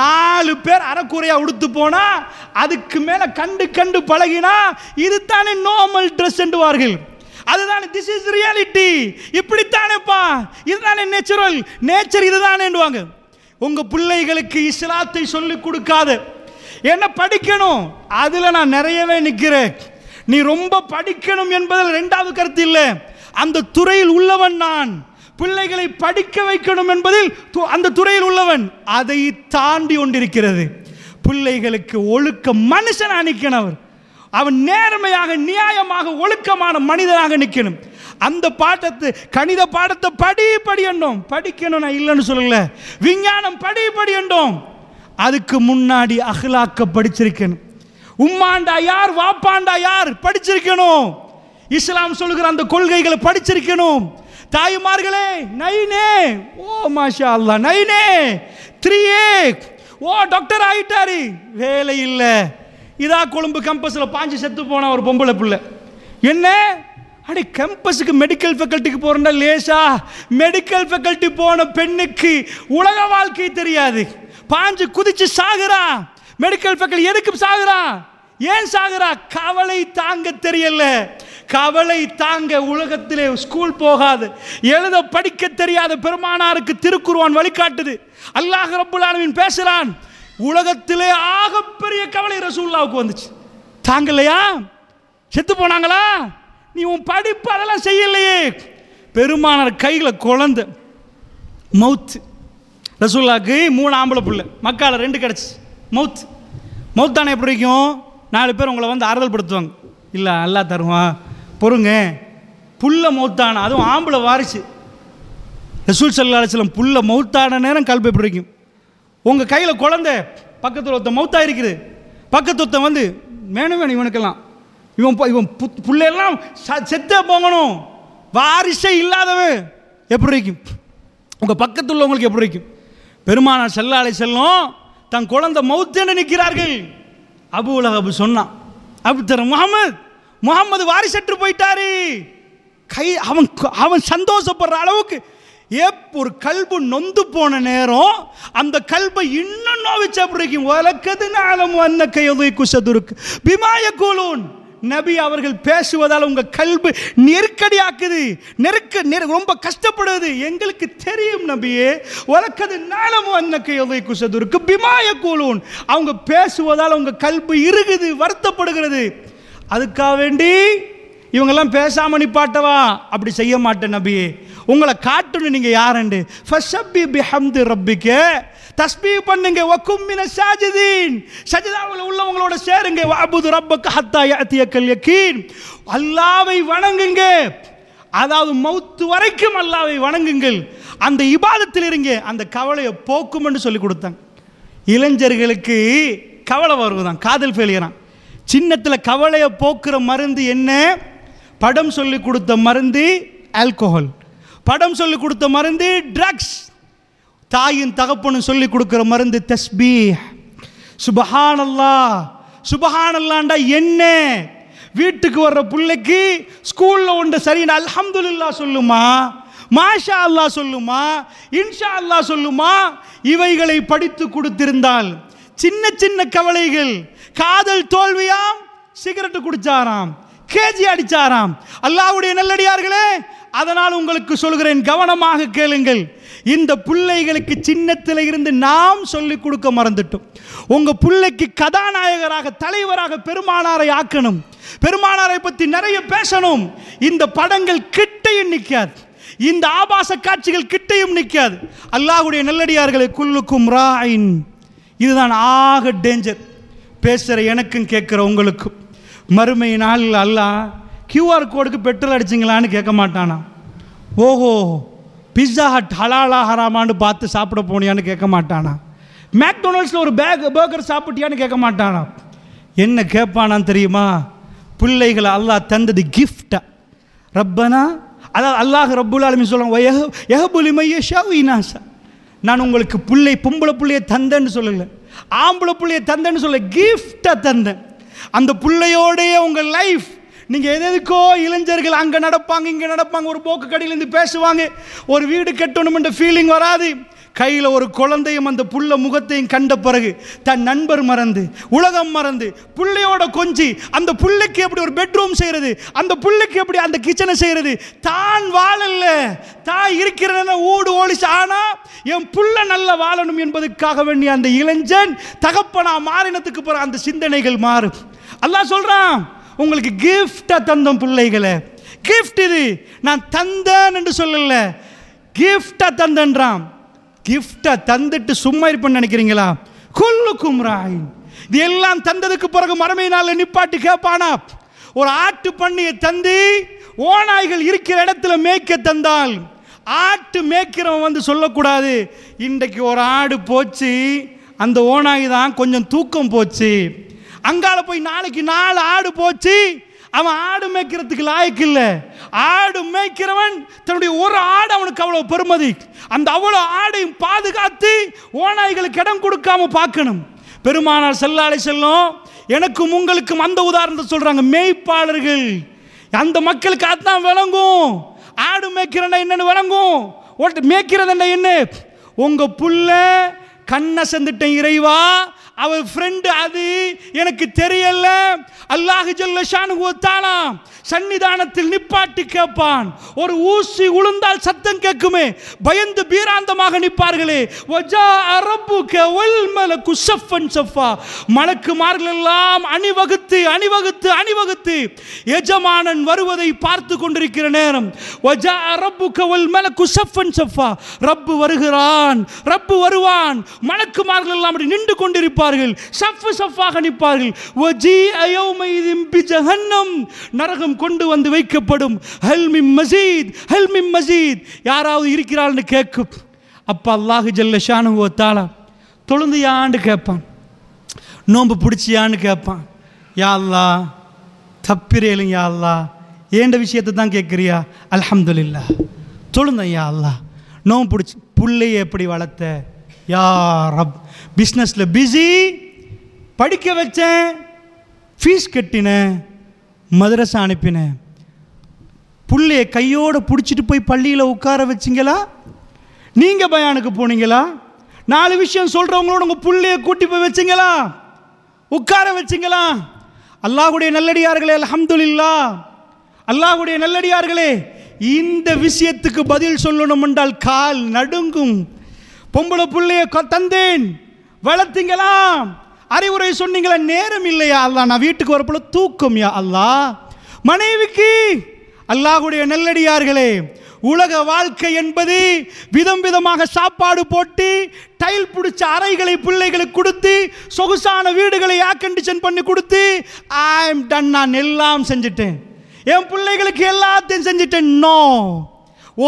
நாலு பேர் அறக்குறையாக உடுத்து போனால் அதுக்கு மேலே கண்டு கண்டு பழகினா இதுதானே நார்மல் ட்ரெஸ் என்றுவார்கள் அதுதானே திஸ் இஸ் ரியாலிட்டி இப்படித்தானேப்பா இதுதானே நேச்சுரல் நேச்சர் இதுதானேண்டுவாங்க உங்கள் பிள்ளைகளுக்கு இஸ்லாத்தை சொல்லி கொடுக்காது என்ன படிக்கணும் அதில் நான் நிறையவே நிற்கிறேன் நீ ரொம்ப படிக்கணும் என்பதில் ரெண்டாவது கருத்து இல்லை அந்த துறையில் உள்ளவன் நான் பிள்ளைகளை படிக்க வைக்கணும் என்பதில் அந்த துறையில் உள்ளவன் அதை தாண்டி கொண்டிருக்கிறது பிள்ளைகளுக்கு ஒழுக்க மனுஷன் அணிக்கணவர் அவன் நேர்மையாக நியாயமாக ஒழுக்கமான மனிதனாக நிற்கணும் அந்த பாட்டத்தை கணித பாடத்தை படி படி என்றோம் படிக்கணும் நான் இல்லைன்னு சொல்லல விஞ்ஞானம் படி படி என்றோம் அதுக்கு முன்னாடி அகலாக்க படிச்சிருக்கணும் உம்மாண்டா யார் வாப்பாண்டா யார் படிச்சிருக்கணும் இஸ்லாம் சொல்கிற அந்த கொள்கைகளை படிச்சிருக்கணும் தாய்மார்களே நைனே ஓ மாஷா அல்லா நைனே த்ரீ ஏ ஓ டாக்டர் ஆகிட்டாரு வேலை இல்லை இதா கொழும்பு கேம்பஸில் பாஞ்சு செத்து போன ஒரு பொம்பளை பிள்ளை என்ன அடி கேம்பஸுக்கு மெடிக்கல் ஃபெக்கல்ட்டிக்கு போகிறேன்னா லேசா மெடிக்கல் ஃபேக்கல்ட்டி போன பெண்ணுக்கு உலக வாழ்க்கை தெரியாது பாஞ்சு குதிச்சு சாகுறா மெடிக்கல் ஃபெக்கல்ட்டி எதுக்கு சாகுறா ஏன் சாகுறா கவலை தாங்க தெரியல கவலை தாங்க உலகத்திலே ஸ்கூல் போகாது எழுத படிக்க தெரியாத பெருமானாருக்கு திருக்குருவான் வழிகாட்டுது அல்லாஹ் ரபுல்லானவின் பேசுகிறான் உலகத்திலே ஆகப்பெரிய கவலை ரசூல்லாவுக்கு வந்துச்சு தாங்கலையா செத்து போனாங்களா நீ உன் படிப்பு அதெல்லாம் செய்யலையே பெருமானார் கையில் குழந்த மவுத்து ரசூல்லாவுக்கு மூணு ஆம்பளை பிள்ளை மக்கால் ரெண்டு கிடச்சி மவுத் மவுத்தானே எப்படி இருக்கும் நாலு பேர் உங்களை வந்து ஆறுதல் படுத்துவாங்க இல்லை நல்லா தருவான் பொறுங்க புல்ல மௌத்தான அதுவும் ஆம்பளை வாரிசு ரசூல் சல்லாஹலம் புல்ல மௌத்தான நேரம் கல்பை பிடிக்கும் உங்கள் கையில் குழந்த பக்கத்தில் ஒருத்தன் மௌத்தா இருக்குது பக்கத்து ஒருத்தன் வந்து மேனும் வேணும் இவனுக்கெல்லாம் இவன் இவன் புள்ளையெல்லாம் ச செத்தே போகணும் வாரிசே இல்லாதவன் எப்படி இருக்கும் உங்கள் பக்கத்தில் உள்ளவங்களுக்கு எப்படி இருக்கும் பெருமான செல்லாலை செல்லும் தன் குழந்தை மௌத்தேன்னு நிற்கிறார்கள் அபு உலகபு சொன்னான் அபுத்தர் முகமது முகமது வாரிசற்று போயிட்டாரு கை அவன் அவன் சந்தோஷப்படுற அளவுக்கு ஏப் ஒரு கல்பு நொந்து போன நேரம் அந்த கல்பை இன்னும் பிறகு அப்படிக்கும் உலக்கதுனாலும் அன்ன கையதை குசதுருக்கு பிமாய கூலூன் நபி அவர்கள் பேசுவதால் உங்கள் கல்பு நெருக்கடியாக்குது நெருக்க ரொம்ப கஷ்டப்படுது எங்களுக்கு தெரியும் நபியே உலக்கது நாளமும் அன்னக்கு எதை குசதுருக்கு பிமாய கூலூன் அவங்க பேசுவதால் உங்கள் கல்பு இருகுது வருத்தப்படுகிறது அதுக்காக வேண்டி இவங்கெல்லாம் பேசாமல் நிப்பாட்டவா அப்படி செய்ய மாட்டேன் நபி உங்களை காட்டணும் நீங்கள் யாரண்டு ஃபஷப்பி பிஹம்து ரப்பிக்கு தஸ்பீ பண்ணுங்க வக்கும்மின சாஜிதீன் சஜிதாவில் உள்ளவங்களோட சேருங்க வாபுது ரப்பக்கு ஹத்தா யாத்திய கல்யக்கீன் அல்லாவை வணங்குங்க அதாவது மௌத்து வரைக்கும் அல்லாவை வணங்குங்கள் அந்த இபாதத்தில் இருங்க அந்த கவலையை போக்கும் என்று சொல்லி கொடுத்தாங்க இளைஞர்களுக்கு கவலை வருவதான் காதல் ஃபெயிலியரான் சின்னத்தில் கவலையை போக்குற மருந்து என்ன படம் சொல்லி கொடுத்த மருந்து ஆல்கோஹால் படம் சொல்லி கொடுத்த மருந்து ட்ரக்ஸ் தாயின் தகப்பனும் சொல்லி கொடுக்குற மருந்து தஸ்பி சுபஹானல்லா சுபஹானல்லாண்டா என்ன வீட்டுக்கு வர்ற பிள்ளைக்கு ஸ்கூலில் ஒன்று சரின்னு அல்ஹம்துல்லா சொல்லுமா மாஷா அல்லா சொல்லுமா இன்ஷா அல்லா சொல்லுமா இவைகளை படித்து கொடுத்திருந்தால் சின்ன சின்ன கவலைகள் காதல் தோல்வியாம் சிகரெட்டு குடிச்சாராம் கேஜி அடிச்சாராம் அல்லாவுடைய நல்லடியார்களே அதனால் உங்களுக்கு சொல்கிறேன் கவனமாக கேளுங்கள் இந்த பிள்ளைகளுக்கு சின்னத்தில் இருந்து நாம் சொல்லிக் கொடுக்க மறந்துட்டோம் உங்கள் பிள்ளைக்கு கதாநாயகராக தலைவராக பெருமானாரை ஆக்கணும் பெருமானாரை பற்றி நிறைய பேசணும் இந்த படங்கள் கிட்டையும் நிற்காது இந்த ஆபாச காட்சிகள் கிட்டையும் நிற்காது அல்லாஹுடைய நல்லடியார்களை குல்லுக்கும் ராயின் இதுதான் ஆக டேஞ்சர் பேசுகிற எனக்கும் கேட்குற உங்களுக்கும் மறுமை நாளில் அல்ல கியூஆர் கோடுக்கு பெட்ரோல் அடிச்சிங்களான்னு கேட்க மாட்டானா ஓஹோ பிஸ்ஸா ஹட் ஹலாலா ஹராமான்னு பார்த்து சாப்பிட போனியான்னு கேட்க மாட்டானா மேக்டொனால்ட்ஸில் ஒரு பேக் பேக்கர் சாப்பிட்டியான்னு கேட்க மாட்டானா என்ன கேட்பானான்னு தெரியுமா பிள்ளைகளை அல்லாஹ் தந்தது கிஃப்டா ரப்பனா அதாவது அல்லாஹ் ரப்புல் ஆலமின் சொல்லுவாங்க ஷாவினாசா நான் உங்களுக்கு பிள்ளை பொம்பளை பிள்ளையை தந்தேன்னு சொல்லலை ஆம்பளை பிள்ளையை தந்தேன்னு சொல்ல கிஃப்டை தந்தேன் அந்த பிள்ளையோடைய உங்கள் லைஃப் நீங்கள் எது எதுக்கோ இளைஞர்கள் அங்கே நடப்பாங்க இங்கே நடப்பாங்க ஒரு போக்கு கடையிலேருந்து பேசுவாங்க ஒரு வீடு கட்டணும்ன்ற ஃபீலிங் வராது கையில் ஒரு குழந்தையும் அந்த புள்ள முகத்தையும் கண்ட பிறகு தன் நண்பர் மறந்து உலகம் மறந்து புள்ளையோட கொஞ்சி அந்த புள்ளைக்கு எப்படி ஒரு பெட்ரூம் செய்கிறது அந்த புள்ளைக்கு எப்படி அந்த கிச்சனை செய்கிறது தான் வாழல்ல தான் இருக்கிறத ஊடு ஓடிச்சு ஆனால் என் புள்ள நல்ல வாழணும் என்பதுக்காக வேண்டிய அந்த இளைஞன் தகப்பனா மாறினத்துக்கு பிறகு அந்த சிந்தனைகள் மாறும் அல்லாஹ் சொல்கிறான் உங்களுக்கு கிஃப்டை தந்தோம் பிள்ளைகளை கிஃப்ட் இது நான் தந்தேன் என்று சொல்லலை கிஃப்டை தந்தன்றான் கிஃப்டை தந்துட்டு சும்மா இருப்பேன்னு நினைக்கிறீங்களா கொல்லுக்கும் ராயின் இது எல்லாம் தந்ததுக்கு பிறகு மறுமை நாளில் நிப்பாட்டு கேட்பானா ஒரு ஆட்டு பண்ணியை தந்து ஓநாய்கள் இருக்கிற இடத்துல மேய்க்க தந்தால் ஆட்டு மேய்க்கிறவன் வந்து சொல்லக்கூடாது இன்றைக்கு ஒரு ஆடு போச்சு அந்த ஓநாய் தான் கொஞ்சம் தூக்கம் போச்சு அங்கால போய் நாளைக்கு நாலு ஆடு போச்சு அவன் ஆடு மேய்க்கிறதுக்கு லாய்க்கு இல்லை ஆடு மேய்க்கிறவன் தன்னுடைய ஒரு ஆடு அவனுக்கு அவ்வளோ பெருமதி அந்த அவ்வளோ ஆடையும் பாதுகாத்து ஓநாய்களுக்கு இடம் கொடுக்காம பார்க்கணும் பெருமானார் செல்லாலை செல்லும் எனக்கும் உங்களுக்கும் அந்த உதாரணத்தை சொல்கிறாங்க மேய்ப்பாளர்கள் அந்த மக்களுக்கு அதுதான் விளங்கும் ஆடு மேய்க்கிறனா என்னன்னு விளங்கும் ஓட்டு மேய்க்கிறது என்ன என்ன உங்கள் புள்ள கண்ணை செந்துட்டேன் இறைவா அவர் ஃப்ரெண்டு அது எனக்கு தெரியல அல்லாஹு ஜல்ல ஷானுகுத்தானா சன்னிதானத்தில் நிப்பாட்டி கேட்பான் ஒரு ஊசி உளுந்தால் சத்தம் கேட்குமே பயந்து பீராந்தமாக நிற்பார்களே ஒஜா அரபு கெவல் மேல குசஃபன் சஃபா மலக்குமார்கள் எல்லாம் அணிவகுத்து அணிவகுத்து அணிவகுத்து எஜமானன் வருவதை பார்த்து கொண்டிருக்கிற நேரம் ஒஜா அரபு கெவல் மேல குசஃபன் சஃபா ரப்பு வருகிறான் ரப்பு வருவான் மார்கள் எல்லாம் அப்படி நின்று கொண்டிருப்பார் நிற்பார்கள் சஃப்பு சஃபாக நிற்பார்கள் ஒ ஜி அயோமைதிம்பி ஜஹன்னம் நரகம் கொண்டு வந்து வைக்கப்படும் ஹல்மி மசீத் ஹல்மி மசீத் யாராவது இருக்கிறாள்னு கேட்கும் அப்போ அல்லாஹு ஜல்லஷானு தொழுந்து தொழுந்தியான்னு கேட்பான் நோன்பு பிடிச்சியான்னு கேட்பான் யா அல்லா தப்பிரேலும் யா அல்லா ஏண்ட விஷயத்தை தான் கேட்குறியா அலமதுல்லா தொழுந்தன் யா அல்லா நோம்பு பிடிச்சி பிள்ளையை எப்படி வளர்த்த யா ரப் பிஸ்னஸில் பிஸி படிக்க வச்சேன் ஃபீஸ் கட்டினேன் மதரசை அனுப்பினேன் பிள்ளைய கையோடு பிடிச்சிட்டு போய் பள்ளியில் உட்கார வச்சிங்களா நீங்கள் பயானுக்கு போனீங்களா நாலு விஷயம் சொல்கிறவங்களோட உங்கள் பிள்ளைய கூட்டி போய் வச்சிங்களா உட்கார வச்சிங்களா அல்லாஹுடைய நல்லடியார்களே அலமதுல்லா அல்லாஹுடைய நல்லடியார்களே இந்த விஷயத்துக்கு பதில் சொல்லணும் என்றால் கால் நடுங்கும் பொம்பளை பிள்ளைய தந்தேன் வளர்த்திங்களாம் அறிவுரை சொன்னீங்களா நேரம் இல்லையா அல்லா நான் வீட்டுக்கு வரப்போல தூக்கம் யா அல்லா மனைவிக்கு அல்லாஹுடைய நெல்லடியார்களே உலக வாழ்க்கை என்பது விதம் விதமாக சாப்பாடு போட்டு டைல் பிடிச்ச அறைகளை பிள்ளைகளுக்கு கொடுத்து சொகுசான வீடுகளை ஏர் கண்டிஷன் பண்ணி கொடுத்து ஐம் டன் நான் எல்லாம் செஞ்சுட்டேன் என் பிள்ளைகளுக்கு எல்லாத்தையும் செஞ்சுட்டேன் நோ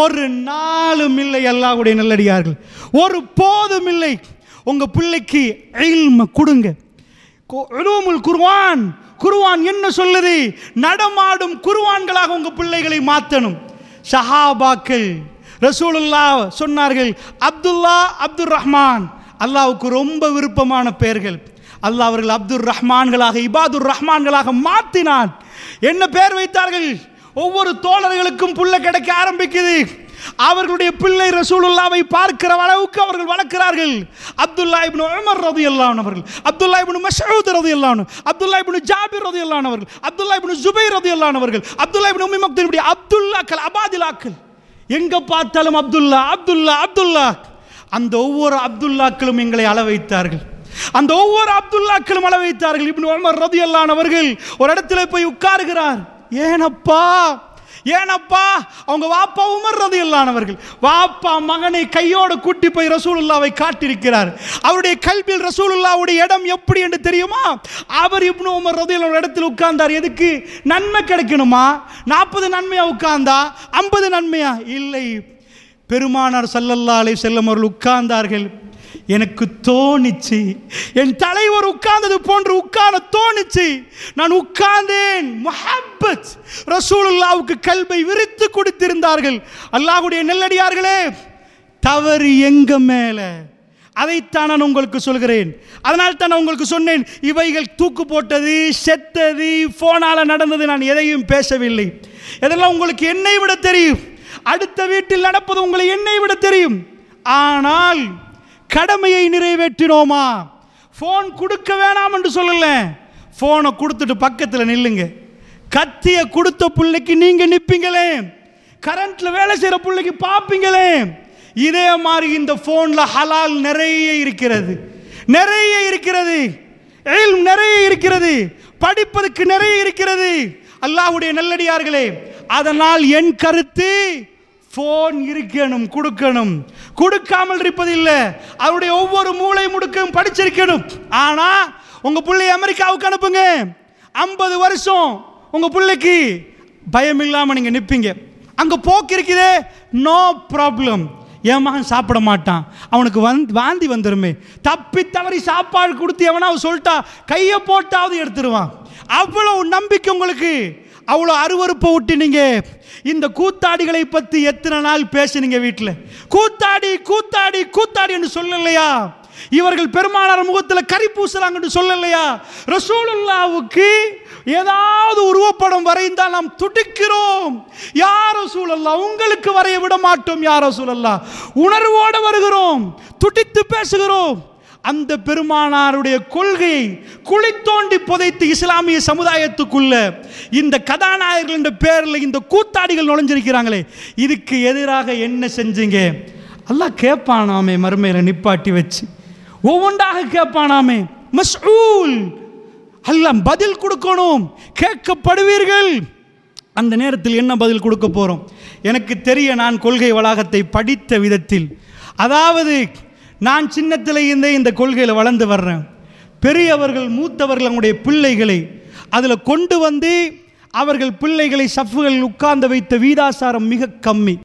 ஒரு நாளும் இல்லை எல்லாருடைய நல்லடியார்கள் ஒரு போதும் இல்லை உங்கள் பிள்ளைக்கு இல்ம கொடுங்க உலூமுல் குர்வான் குருவான் என்ன சொல்லுது நடமாடும் குருவான்களாக உங்கள் பிள்ளைகளை மாற்றணும் சஹாபாக்கள் ரசூலுல்லா சொன்னார்கள் அப்துல்லா அப்துல் ரஹ்மான் அல்லாவுக்கு ரொம்ப விருப்பமான பெயர்கள் அல்லாஹ் அவர்கள் அப்துல் ரஹ்மான்களாக இபாதுர் ரஹ்மான்களாக மாற்றினான் என்ன பெயர் வைத்தார்கள் ஒவ்வொரு தோழர்களுக்கும் புள்ள கிடைக்க ஆரம்பிக்குது அவர்களுடைய பிள்ளை ரசூலுல்லாவை பார்க்கிற அளவுக்கு அவர்கள் வளர்க்கிறார்கள் அப்துல்லா இப்னு உமர் ரது அவர்கள் அப்துல்லா இப்னு மஷூத் ரது எல்லாம் அப்துல்லா இப்னு ஜாபிர் ரதி எல்லாம் அவர்கள் அப்துல்லா இப்னு ஜுபை ரதி எல்லாம் அவர்கள் அப்துல்லா இப்னு உம்மி மக்தன் இப்படி அப்துல்லாக்கள் அபாதிலாக்கள் எங்க பார்த்தாலும் அப்துல்லா அப்துல்லா அப்துல்லா அந்த ஒவ்வொரு அப்துல்லாக்களும் எங்களை அள வைத்தார்கள் அந்த ஒவ்வொரு அப்துல்லாக்களும் அள வைத்தார்கள் இப்னு உமர் ரது அவர்கள் ஒரு இடத்துல போய் உட்காருகிறார் ஏனப்பா ஏனப்பா அவங்க வாப்பா உமர் இல்லானவர்கள் வாப்பா மகனை கையோடு கூட்டி போய் ரசூலுல்லாவை காட்டியிருக்கிறார் அவருடைய கல்வியில் ரசூலுல்லாவுடைய இடம் எப்படி என்று தெரியுமா அவர் இப்னு உமர் ரதி இடத்தில் உட்கார்ந்தார் எதுக்கு நன்மை கிடைக்கணுமா நாற்பது நன்மையா உட்கார்ந்தா ஐம்பது நன்மையா இல்லை பெருமானார் சல்லல்லா அலை செல்லம் அவர்கள் உட்கார்ந்தார்கள் எனக்கு தோணிச்சு என் தலைவர் உட்கார்ந்தது போன்று உட்கார தோணிச்சு நான் உட்கார்ந்தேன் மொஹப்பத் ரசூலுல்லாவுக்கு கல்வை விரித்து கொடுத்திருந்தார்கள் அல்லாஹுடைய நெல்லடியார்களே தவறு எங்க மேலே அதைத்தான் நான் உங்களுக்கு சொல்கிறேன் அதனால் தான் நான் உங்களுக்கு சொன்னேன் இவைகள் தூக்கு போட்டது செத்தது போனால் நடந்தது நான் எதையும் பேசவில்லை இதெல்லாம் உங்களுக்கு என்னை விட தெரியும் அடுத்த வீட்டில் நடப்பது உங்களை என்னை விட தெரியும் ஆனால் கடமையை நிறைவேற்றினோமா ஃபோன் கொடுக்க வேணாம் என்று சொல்லல ஃபோனை கொடுத்துட்டு பக்கத்தில் நில்லுங்க கத்தியை கொடுத்த பிள்ளைக்கு நீங்கள் நிற்பீங்களே கரண்ட்டில் வேலை செய்கிற பிள்ளைக்கு பார்ப்பீங்களே இதே மாதிரி இந்த ஃபோனில் ஹலால் நிறைய இருக்கிறது நிறைய இருக்கிறது நிறைய இருக்கிறது படிப்பதற்கு நிறைய இருக்கிறது அல்லாஹுடைய நல்லடியார்களே அதனால் என் கருத்து ஃபோன் இருக்கணும் கொடுக்கணும் கொடுக்காமல் இருப்பது இல்லை அவருடைய ஒவ்வொரு மூளை முடுக்கும் படிச்சிருக்கணும் ஆனால் உங்கள் பிள்ளை அமெரிக்காவுக்கு அனுப்புங்க ஐம்பது வருஷம் உங்கள் பிள்ளைக்கு பயம் இல்லாமல் நீங்கள் நிற்பீங்க அங்கே போக்கு இருக்குதே நோ ப்ராப்ளம் என் மகன் சாப்பிட மாட்டான் அவனுக்கு வந் வாந்தி வந்துருமே தப்பி தவறி சாப்பாடு கொடுத்து எவனா அவன் சொல்லிட்டா கையை போட்டாவது எடுத்துருவான் அவ்வளோ நம்பிக்கை உங்களுக்கு அவ்வளோ அருவறுப்பை விட்டு இந்த கூத்தாடிகளை பற்றி எத்தனை நாள் பேசினீங்க வீட்டில் கூத்தாடி கூத்தாடி கூத்தாடி என்று சொல்லலையா இவர்கள் பெருமானார் முகத்தில் கறி பூசுறாங்கன்னு சொல்லலையா ரசூலுல்லாவுக்கு ஏதாவது உருவப்படம் வரைந்தால் நாம் துடிக்கிறோம் யார் ரசூலல்லா உங்களுக்கு வரைய விட மாட்டோம் யார் ரசூலல்லா உணர்வோடு வருகிறோம் துடித்து பேசுகிறோம் அந்த பெருமானாருடைய கொள்கையை குழி தோண்டி புதைத்து இஸ்லாமிய சமுதாயத்துக்குள்ள இந்த கதாநாயகர்கள் என்ற பேரில் இந்த கூத்தாடிகள் நுழைஞ்சிருக்கிறாங்களே இதுக்கு எதிராக என்ன செஞ்சீங்க எல்லாம் கேட்பானாமே மறுமையில் நிப்பாட்டி வச்சு ஒவ்வொன்றாக கேட்பானாமே மஸ்ஊல் எல்லாம் பதில் கொடுக்கணும் கேட்கப்படுவீர்கள் அந்த நேரத்தில் என்ன பதில் கொடுக்க போகிறோம் எனக்கு தெரிய நான் கொள்கை வளாகத்தை படித்த விதத்தில் அதாவது நான் சின்னத்திலேருந்தே இந்த கொள்கையில் வளர்ந்து வர்றேன் பெரியவர்கள் மூத்தவர்கள் அவங்களுடைய பிள்ளைகளை அதில் கொண்டு வந்து அவர்கள் பிள்ளைகளை சஃப்புகளில் உட்கார்ந்து வைத்த வீதாசாரம் மிக கம்மி